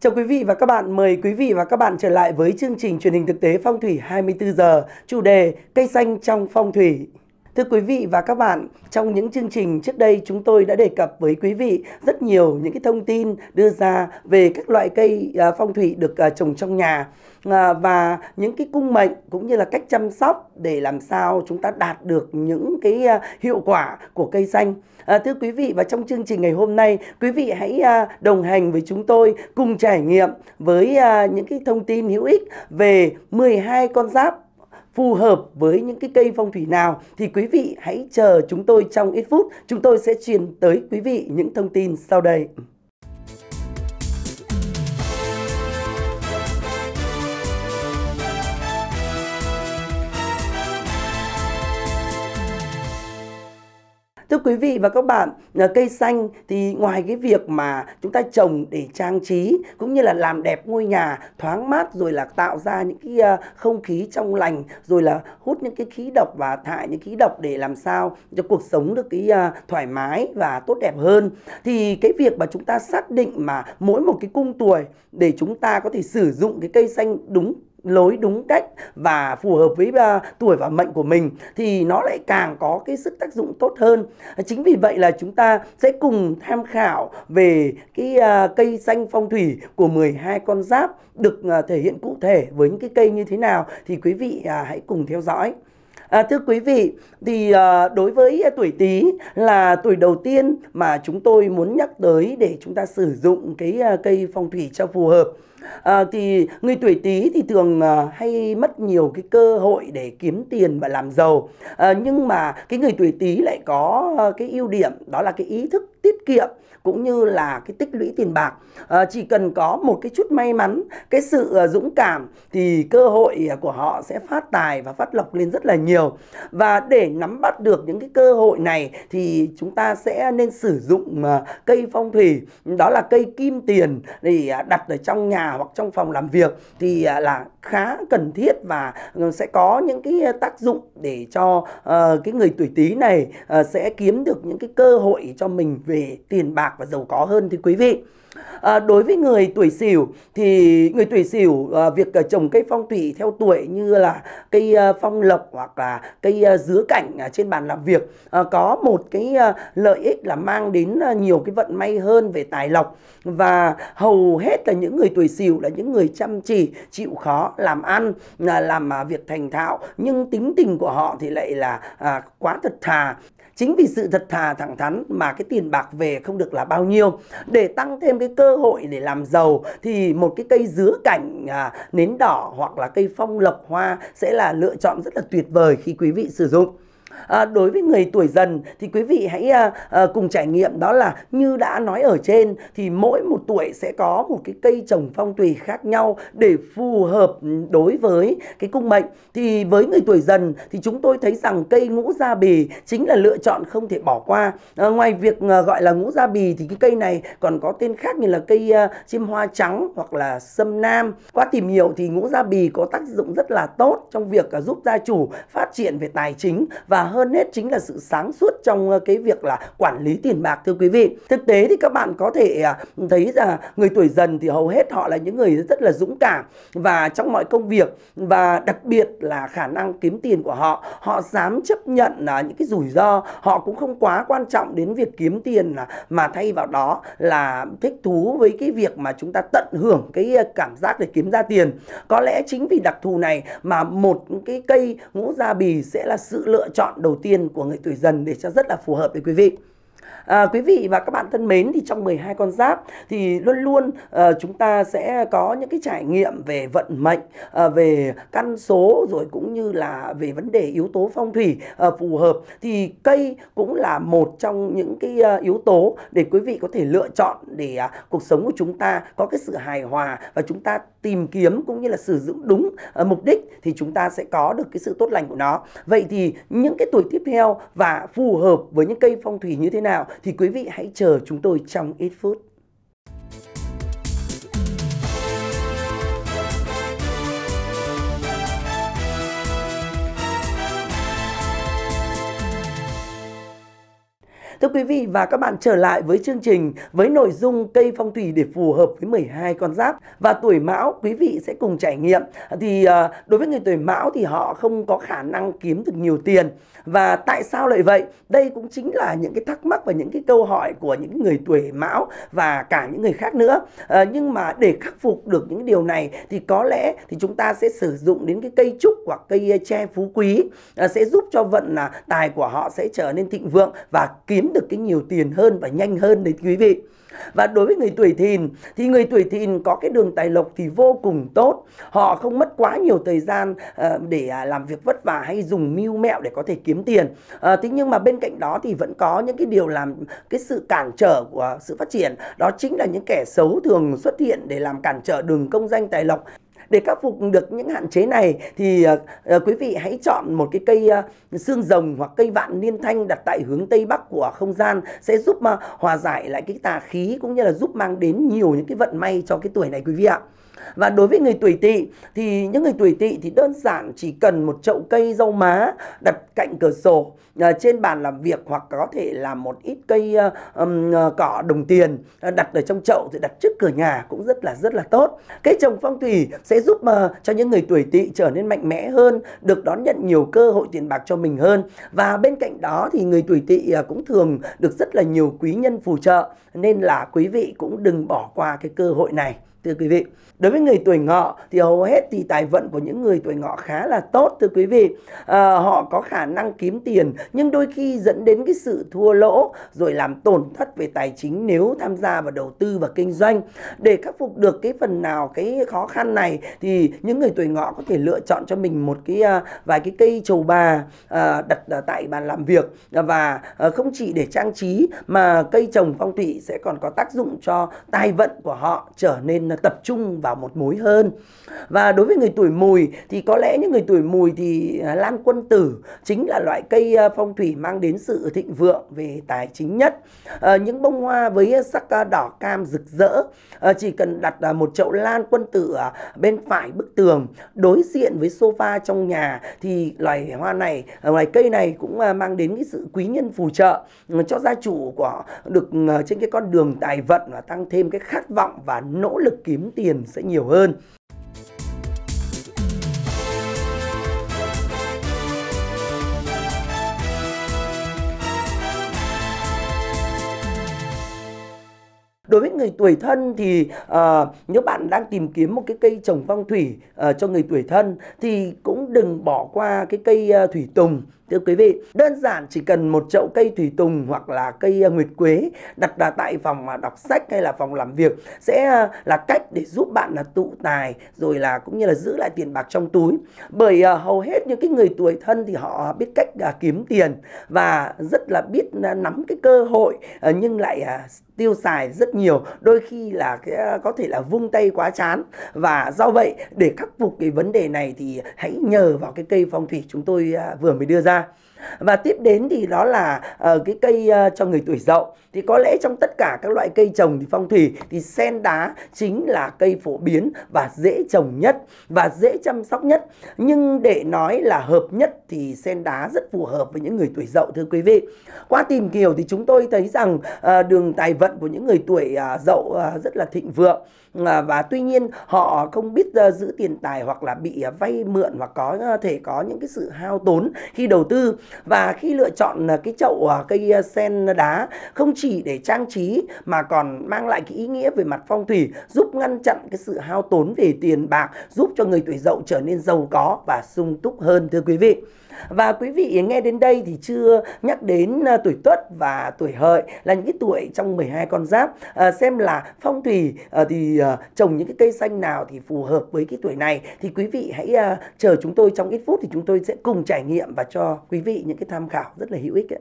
Chào quý vị và các bạn, mời quý vị và các bạn trở lại với chương trình truyền hình thực tế phong thủy 24 giờ, chủ đề cây xanh trong phong thủy. Thưa quý vị và các bạn, trong những chương trình trước đây chúng tôi đã đề cập với quý vị rất nhiều những cái thông tin đưa ra về các loại cây à, phong thủy được à, trồng trong nhà à, và những cái cung mệnh cũng như là cách chăm sóc để làm sao chúng ta đạt được những cái hiệu quả của cây xanh. thưa quý vị và trong chương trình ngày hôm nay, quý vị hãy đồng hành với chúng tôi cùng trải nghiệm với những cái thông tin hữu ích về 12 con giáp phù hợp với những cái cây phong thủy nào thì quý vị hãy chờ chúng tôi trong ít phút. Chúng tôi sẽ truyền tới quý vị những thông tin sau đây. Thưa quý vị và các bạn, à, cây xanh thì ngoài cái việc mà chúng ta trồng để trang trí cũng như là làm đẹp ngôi nhà thoáng mát rồi là tạo ra những cái à, không khí trong lành rồi là hút những cái khí độc và thải những khí độc để làm sao cho cuộc sống được cái à, thoải mái và tốt đẹp hơn thì cái việc mà chúng ta xác định mà mỗi một cái cung tuổi để chúng ta có thể sử dụng cái cây xanh đúng lối đúng cách và phù hợp với uh, tuổi và mệnh của mình thì nó lại càng có cái sức tác dụng tốt hơn chính vì vậy là chúng ta sẽ cùng tham khảo về cái uh, cây xanh phong thủy của 12 con giáp được uh, thể hiện cụ thể với những cái cây như thế nào thì quý vị uh, hãy cùng theo dõi À, thưa quý vị, thì à, đối với tuổi Tý là tuổi đầu tiên mà chúng tôi muốn nhắc tới để chúng ta sử dụng cái à, cây phong thủy cho phù hợp à, thì người tuổi tý thì thường à, hay mất nhiều cái cơ hội để kiếm tiền và làm giàu à, nhưng mà cái người tuổi tý lại có à, cái ưu điểm đó là cái ý thức tiết kiệm cũng như là cái tích lũy tiền bạc à, chỉ cần có một cái chút may mắn cái sự à, dũng cảm thì cơ hội à, của họ sẽ phát tài và phát lộc lên rất là nhiều và để nắm bắt được những cái cơ hội này thì chúng ta sẽ nên sử dụng à, cây phong thủy đó là cây kim tiền để à, đặt ở trong nhà hoặc trong phòng làm việc thì à, là khá cần thiết và ờ, sẽ có những cái tác dụng để cho ờ, cái người tuổi Tý này ờ, sẽ kiếm được những cái cơ hội cho mình về tiền bạc và giàu có hơn thì quý vị À, đối với người tuổi sửu thì người tuổi sửu à, việc à, trồng cây phong thủy theo tuổi như là cây à, phong lộc hoặc là cây à, dứa cảnh à, trên bàn làm việc à, có một cái à, lợi ích là mang đến à, nhiều cái vận may hơn về tài lộc và hầu hết là những người tuổi sửu là những người chăm chỉ chịu khó làm ăn à, làm à, việc thành thạo nhưng tính tình của họ thì lại là à, quá thật thà Chính vì sự thật thà thẳng thắn mà cái tiền bạc về không được là bao nhiêu. Để tăng thêm cái cơ hội để làm giàu thì một cái cây dứa cảnh à, nến đỏ hoặc là cây phong lộc hoa sẽ là lựa chọn rất là tuyệt vời khi quý vị sử dụng. À, đối với người tuổi dần thì quý vị hãy à, à, cùng trải nghiệm đó là như đã nói ở trên thì mỗi một tuổi sẽ có một cái cây trồng phong thủy khác nhau để phù hợp đối với cái cung mệnh. Thì với người tuổi dần thì chúng tôi thấy rằng cây ngũ gia bì chính là lựa chọn không thể bỏ qua. À, ngoài việc à, gọi là ngũ gia bì thì cái cây này còn có tên khác như là cây à, chim hoa trắng hoặc là sâm nam. Qua tìm hiểu thì ngũ gia bì có tác dụng rất là tốt trong việc à, giúp gia chủ phát triển về tài chính và hơn hết chính là sự sáng suốt trong ờ, cái việc là quản lý tiền bạc thưa quý vị thực tế thì các bạn có thể à, thấy rằng người tuổi dần thì hầu hết họ là những người rất là dũng cảm và trong mọi công việc và đặc biệt là khả năng kiếm tiền của họ họ dám chấp nhận là những cái rủi ro họ cũng không quá quan trọng đến việc kiếm tiền à, mà thay vào đó là thích thú với cái việc mà chúng ta tận hưởng cái à, cảm giác để kiếm ra tiền có lẽ chính vì đặc thù này mà một cái cây ngũ gia bì sẽ là sự lựa chọn chọn đầu tiên của người tuổi dần để cho rất là phù hợp với quý vị à, quý vị và các bạn thân mến thì trong 12 con giáp thì luôn luôn à, chúng ta sẽ có những cái trải nghiệm về vận mệnh à, về căn số rồi cũng như là về vấn đề yếu tố phong thủy à, phù hợp thì cây cũng là một trong những cái à, yếu tố để quý vị có thể lựa chọn để à, cuộc sống của chúng ta có cái sự hài hòa và chúng ta tìm kiếm cũng như là sử dụng đúng à, mục đích thì chúng ta sẽ có được cái sự tốt lành của nó vậy thì những cái tuổi tiếp theo và phù hợp với những cây phong thủy như thế nào thì quý vị hãy chờ chúng tôi trong ít phút. Thưa quý vị và các bạn trở lại với chương trình với nội dung cây phong thủy để phù hợp với 12 con giáp và tuổi mão quý vị sẽ cùng trải nghiệm. Thì à, đối với người tuổi mão thì họ không có khả năng kiếm được nhiều tiền và tại sao lại vậy? Đây cũng chính là những cái thắc mắc và những cái câu hỏi của những người tuổi mão và cả những người khác nữa. À, nhưng mà để khắc phục được những điều này thì có lẽ thì chúng ta sẽ sử dụng đến cái cây trúc hoặc cây tre phú quý à, sẽ giúp cho vận là tài của họ sẽ trở nên thịnh vượng và kiếm được cái nhiều tiền hơn và nhanh hơn đấy quý vị và đối với người tuổi thìn thì người tuổi thìn có cái đường tài lộc thì vô cùng tốt họ không mất quá nhiều thời gian ờ, để à, làm việc vất vả hay dùng mưu mẹo để có thể kiếm tiền uh, thế nhưng mà bên cạnh đó thì vẫn có những cái điều làm cái sự cản trở của sự phát triển đó chính là những kẻ xấu thường xuất hiện để làm cản trở đường công danh tài lộc để khắc phục được những hạn chế này thì uh, quý vị hãy chọn một cái cây uh, xương rồng hoặc cây vạn niên thanh đặt tại hướng tây bắc của không gian sẽ giúp uh, hòa giải lại cái tà khí cũng như là giúp mang đến nhiều những cái vận may cho cái tuổi này quý vị ạ và đối với người tuổi tỵ thì những người tuổi tỵ thì đơn giản chỉ cần một chậu cây rau má đặt cạnh cửa sổ à, trên bàn làm việc hoặc có thể là một ít cây um, cỏ đồng tiền ờ, đặt ở trong chậu rồi đặt trước cửa nhà cũng rất là rất là tốt. Cây trồng phong thủy sẽ giúp mà cho những người tuổi tỵ trở nên mạnh mẽ hơn, được đón nhận nhiều cơ hội tiền bạc cho mình hơn. Và bên cạnh đó thì người tuổi tỵ cũng thường được rất là nhiều quý nhân phù trợ nên là quý vị cũng đừng bỏ qua cái cơ hội này thưa quý vị. Đối với người tuổi ngọ thì hầu hết thì tài vận của những người tuổi ngọ khá là tốt thưa quý vị. À, họ có khả năng kiếm tiền nhưng đôi khi dẫn đến cái sự thua lỗ rồi làm tổn thất về tài chính nếu tham gia vào đầu tư và kinh doanh. Để khắc phục được cái phần nào cái khó khăn này thì những người tuổi ngọ có thể lựa chọn cho mình một cái à, vài cái cây trầu bà à, đặt à, tại bàn làm việc và à, không chỉ để trang trí mà cây trồng phong thủy sẽ còn có tác dụng cho tài vận của họ trở nên tập trung vào một mối hơn và đối với người tuổi mùi thì có lẽ những người tuổi mùi thì à, lan quân tử chính là loại cây à, phong thủy mang đến sự thịnh vượng về tài chính nhất à, những bông hoa với sắc à, đỏ cam rực rỡ à, chỉ cần đặt một chậu lan quân tử bên phải bức tường đối diện với sofa trong nhà thì loài hoa này loài cây này cũng mang đến cái sự quý nhân phù trợ ừ, cho gia chủ của được ờ, trên cái con đường tài vận và tăng thêm cái khát vọng và nỗ lực kiếm tiền sẽ nhiều hơn. đối với người tuổi thân thì uh, nếu bạn đang tìm kiếm một cái cây trồng phong thủy uh, cho người tuổi thân thì cũng đừng bỏ qua cái cây uh, thủy tùng Thưa quý vị, đơn giản chỉ cần một chậu cây thủy tùng hoặc là cây à, nguyệt quế đặt là tại phòng à, đọc sách hay là phòng làm việc sẽ à, là cách để giúp bạn là tụ tài rồi là cũng như là giữ lại tiền bạc trong túi. Bởi hầu hết những cái người tuổi thân thì họ biết cách kiếm tiền và rất là biết nắm cái cơ hội nhưng lại tiêu xài rất nhiều đôi khi là cái, có thể là vung tay quá chán và do vậy để khắc phục cái vấn đề này thì hãy nhờ vào cái cây phong thủy chúng tôi vừa mới đưa ra và tiếp đến thì đó là uh, cái cây uh, cho người tuổi dậu thì có lẽ trong tất cả các loại cây trồng thì phong thủy thì sen đá chính là cây phổ biến và dễ trồng nhất và dễ chăm sóc nhất nhưng để nói là hợp nhất thì sen đá rất phù hợp với những người tuổi dậu thưa quý vị qua tìm hiểu thì chúng tôi thấy rằng uh, đường tài vận của những người tuổi uh, dậu uh, rất là thịnh vượng và tuy nhiên họ không biết giữ tiền tài hoặc là bị vay mượn hoặc có thể có những cái sự hao tốn khi đầu tư và khi lựa chọn à, cái chậu à, cây à, sen đá không chỉ để trang trí mà còn mang lại cái ý nghĩa về mặt phong thủy giúp ngăn chặn cái sự hao tốn về tiền bạc giúp cho người tuổi dậu trở nên giàu có và sung túc hơn thưa quý vị và quý vị nghe đến đây thì chưa nhắc đến à, tuổi Tuất và tuổi Hợi là những cái tuổi trong 12 con giáp à, xem là phong thủy à, thì à, trồng những cái cây xanh nào thì phù hợp với cái tuổi này thì quý vị hãy à, chờ chúng tôi trong ít phút thì chúng tôi sẽ cùng trải nghiệm và cho quý vị những cái tham khảo rất là hữu ích ấy.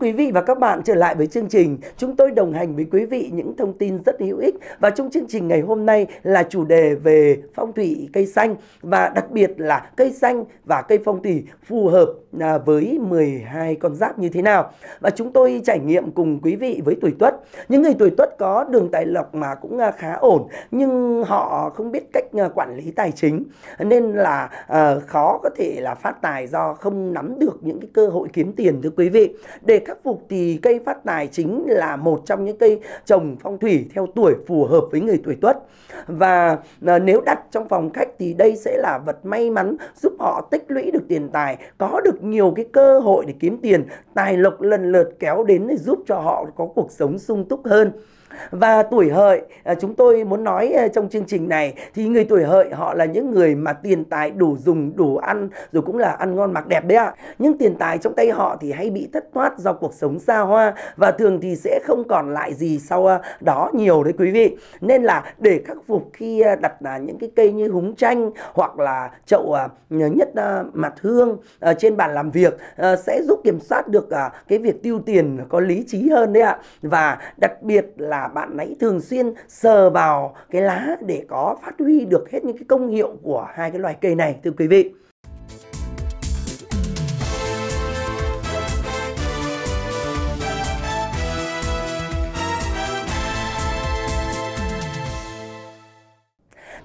quý vị và các bạn trở lại với chương trình. Chúng tôi đồng hành với quý vị những thông tin rất hữu ích và trong chương trình ngày hôm nay là chủ đề về phong thủy cây xanh và đặc biệt là cây xanh và cây phong thủy phù hợp à, với 12 con giáp như thế nào và chúng tôi trải nghiệm cùng quý vị với tuổi tuất những người tuổi tuất có đường tài lộc mà cũng à, khá ổn nhưng họ không biết cách à, quản lý tài chính nên là à, khó có thể là phát tài do không nắm được những cái cơ hội kiếm tiền thưa quý vị để khắc phục thì cây phát tài chính là một trong những cây trồng phong thủy theo tuổi phù hợp với người tuổi tuất và nếu đặt trong phòng khách thì đây sẽ là vật may mắn giúp họ tích lũy được tiền tài có được được nhiều cái cơ hội để kiếm tiền tài lộc lần lượt kéo đến để giúp cho họ có cuộc sống sung túc hơn và tuổi hợi à, chúng tôi muốn nói à, trong chương trình này thì người tuổi hợi họ là những người mà tiền tài đủ dùng, đủ ăn rồi cũng là ăn ngon mặc đẹp đấy ạ. Nhưng tiền tài trong tay họ thì hay bị thất thoát do cuộc sống xa hoa và thường thì sẽ không còn lại gì sau à, đó nhiều đấy quý vị. Nên là để khắc phục khi đặt những cái cây như húng chanh hoặc là chậu nhất mặt hương trên bàn làm việc sẽ giúp kiểm soát được cái việc tiêu tiền có lý trí hơn đấy ạ. Và đặc biệt là bạn ấy thường xuyên sờ vào cái lá để có phát huy được hết những cái công hiệu của hai cái loài cây này thưa quý vị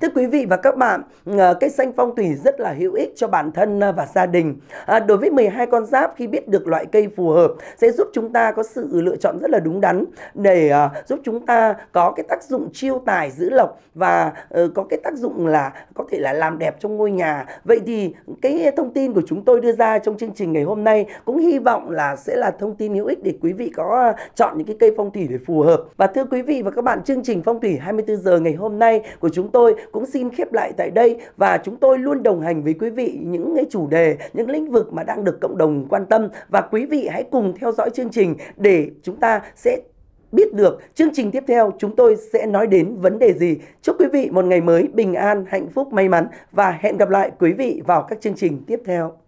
Thưa quý vị và các bạn, ờ, cây xanh phong thủy rất là hữu ích cho bản thân ờ, và gia đình. À, đối với 12 con giáp khi biết được loại cây phù hợp sẽ giúp chúng ta có sự lựa chọn rất là đúng đắn để à, giúp chúng ta có cái tác dụng chiêu tài giữ lộc và uh, có cái tác dụng là có thể là làm đẹp trong ngôi nhà. Vậy thì cái thông tin của chúng tôi đưa ra trong chương trình ngày hôm nay cũng hy vọng là sẽ là thông tin hữu ích để quý vị có chọn những cái cây phong thủy để phù hợp. Và thưa quý vị và các bạn, chương trình phong thủy 24 giờ ngày hôm nay của chúng tôi cũng xin khép lại tại đây và chúng tôi luôn đồng hành với quý vị những cái chủ đề, những lĩnh vực mà đang được cộng đồng quan tâm và quý vị hãy cùng theo dõi chương trình để chúng ta sẽ biết được chương trình tiếp theo chúng tôi sẽ nói đến vấn đề gì. Chúc quý vị một ngày mới bình an, hạnh phúc, may mắn và hẹn gặp lại quý vị vào các chương trình tiếp theo.